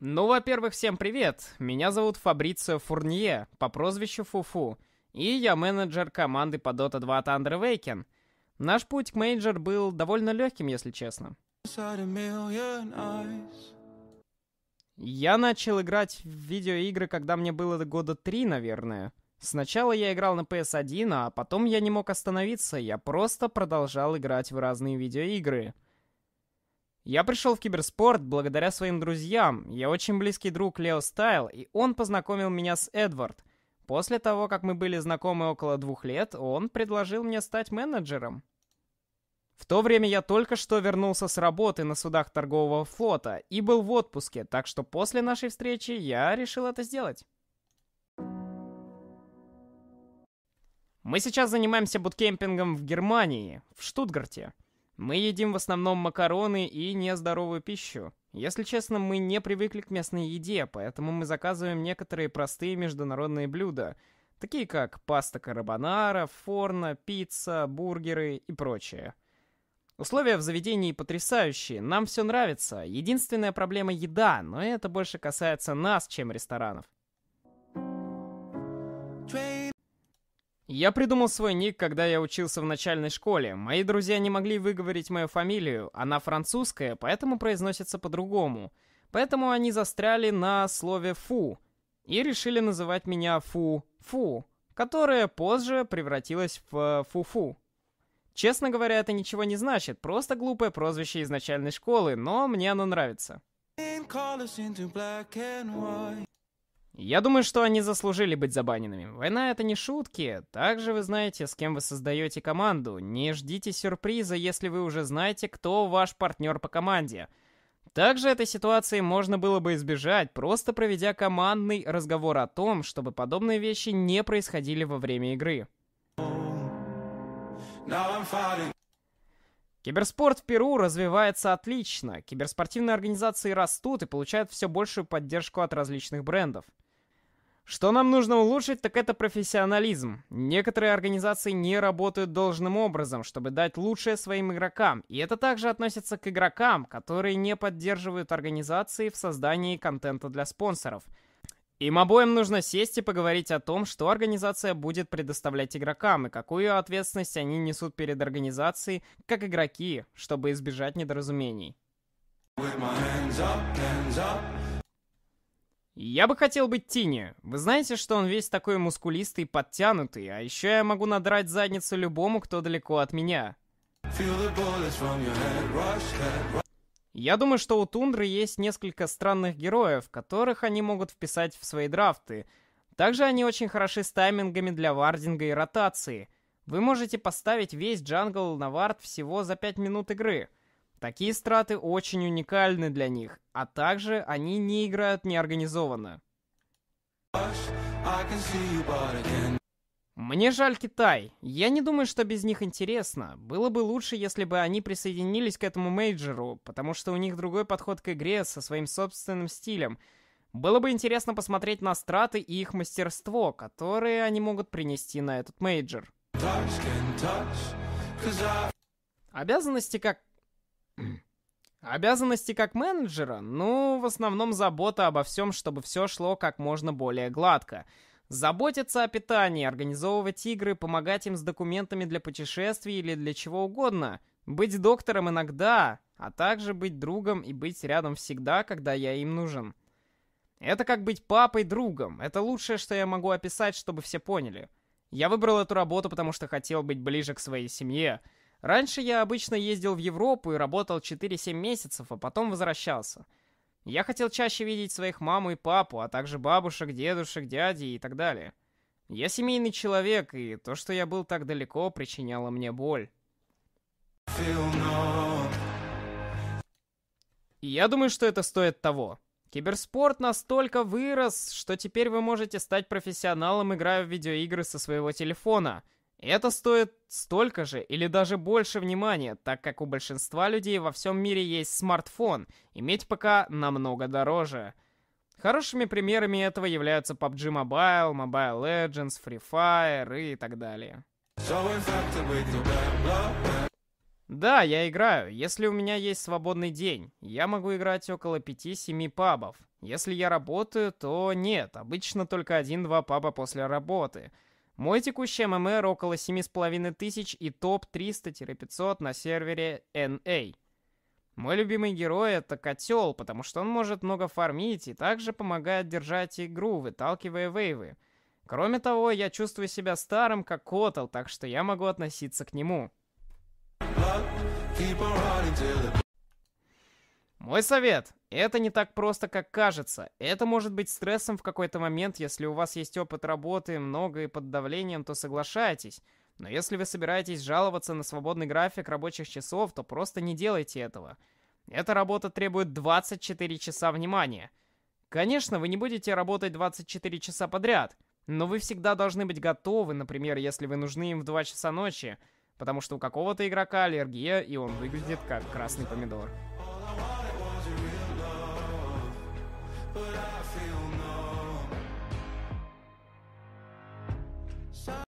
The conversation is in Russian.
Ну, во-первых, всем привет! Меня зовут Фабрицио Фурнье по прозвищу Фуфу, и я менеджер команды по Dota 2 Thunder Awaken. Наш путь к менеджер был довольно легким, если честно. Я начал играть в видеоигры, когда мне было года три, наверное. Сначала я играл на PS1, а потом я не мог остановиться, я просто продолжал играть в разные видеоигры — я пришел в киберспорт благодаря своим друзьям. Я очень близкий друг Лео Стайл, и он познакомил меня с Эдвард. После того, как мы были знакомы около двух лет, он предложил мне стать менеджером. В то время я только что вернулся с работы на судах торгового флота и был в отпуске, так что после нашей встречи я решил это сделать. Мы сейчас занимаемся буткемпингом в Германии, в Штутгарте. Мы едим в основном макароны и нездоровую пищу. Если честно, мы не привыкли к местной еде, поэтому мы заказываем некоторые простые международные блюда, такие как паста карбонара, форна, пицца, бургеры и прочее. Условия в заведении потрясающие, нам все нравится. Единственная проблема — еда, но это больше касается нас, чем ресторанов. Я придумал свой ник, когда я учился в начальной школе. Мои друзья не могли выговорить мою фамилию, она французская, поэтому произносится по-другому. Поэтому они застряли на слове «фу» и решили называть меня «фу-фу», которое позже превратилось в э, «фу-фу». Честно говоря, это ничего не значит, просто глупое прозвище из начальной школы, но мне оно нравится. Я думаю, что они заслужили быть забаненными. Война — это не шутки. Также вы знаете, с кем вы создаете команду. Не ждите сюрприза, если вы уже знаете, кто ваш партнер по команде. Также этой ситуации можно было бы избежать, просто проведя командный разговор о том, чтобы подобные вещи не происходили во время игры. Киберспорт в Перу развивается отлично. Киберспортивные организации растут и получают все большую поддержку от различных брендов. Что нам нужно улучшить, так это профессионализм. Некоторые организации не работают должным образом, чтобы дать лучшее своим игрокам, и это также относится к игрокам, которые не поддерживают организации в создании контента для спонсоров. Им обоим нужно сесть и поговорить о том, что организация будет предоставлять игрокам и какую ответственность они несут перед организацией, как игроки, чтобы избежать недоразумений. With my hands up, hands up. «Я бы хотел быть Тини. Вы знаете, что он весь такой мускулистый, подтянутый, а еще я могу надрать задницу любому, кто далеко от меня». Я думаю, что у Тундры есть несколько странных героев, которых они могут вписать в свои драфты. Также они очень хороши с таймингами для вардинга и ротации. Вы можете поставить весь джангл на вард всего за 5 минут игры — Такие страты очень уникальны для них, а также они не играют неорганизованно. Мне жаль Китай. Я не думаю, что без них интересно. Было бы лучше, если бы они присоединились к этому мейджеру, потому что у них другой подход к игре со своим собственным стилем. Было бы интересно посмотреть на страты и их мастерство, которые они могут принести на этот мейджор. Обязанности как Обязанности как менеджера? Ну, в основном забота обо всем, чтобы все шло как можно более гладко. Заботиться о питании, организовывать игры, помогать им с документами для путешествий или для чего угодно. Быть доктором иногда, а также быть другом и быть рядом всегда, когда я им нужен. Это как быть папой-другом. Это лучшее, что я могу описать, чтобы все поняли. Я выбрал эту работу, потому что хотел быть ближе к своей семье, Раньше я обычно ездил в Европу и работал 4-7 месяцев, а потом возвращался. Я хотел чаще видеть своих маму и папу, а также бабушек, дедушек, дядей и так далее. Я семейный человек, и то, что я был так далеко, причиняло мне боль. И я думаю, что это стоит того. Киберспорт настолько вырос, что теперь вы можете стать профессионалом, играя в видеоигры со своего телефона — это стоит столько же или даже больше внимания, так как у большинства людей во всем мире есть смартфон, иметь ПК намного дороже. Хорошими примерами этого являются PUBG Mobile, Mobile Legends, Free Fire и так далее. Да, я играю. Если у меня есть свободный день, я могу играть около 5-7 пабов. Если я работаю, то нет, обычно только 1-2 паба после работы – мой текущий ММР около 7500 и топ 300-500 на сервере NA. А. Мой любимый герой это котел, потому что он может много фармить и также помогает держать игру, выталкивая вейвы. Кроме того, я чувствую себя старым как котел, так что я могу относиться к нему. Мой совет. Это не так просто, как кажется. Это может быть стрессом в какой-то момент. Если у вас есть опыт работы, много и под давлением, то соглашайтесь. Но если вы собираетесь жаловаться на свободный график рабочих часов, то просто не делайте этого. Эта работа требует 24 часа внимания. Конечно, вы не будете работать 24 часа подряд, но вы всегда должны быть готовы, например, если вы нужны им в 2 часа ночи, потому что у какого-то игрока аллергия, и он выглядит как красный помидор.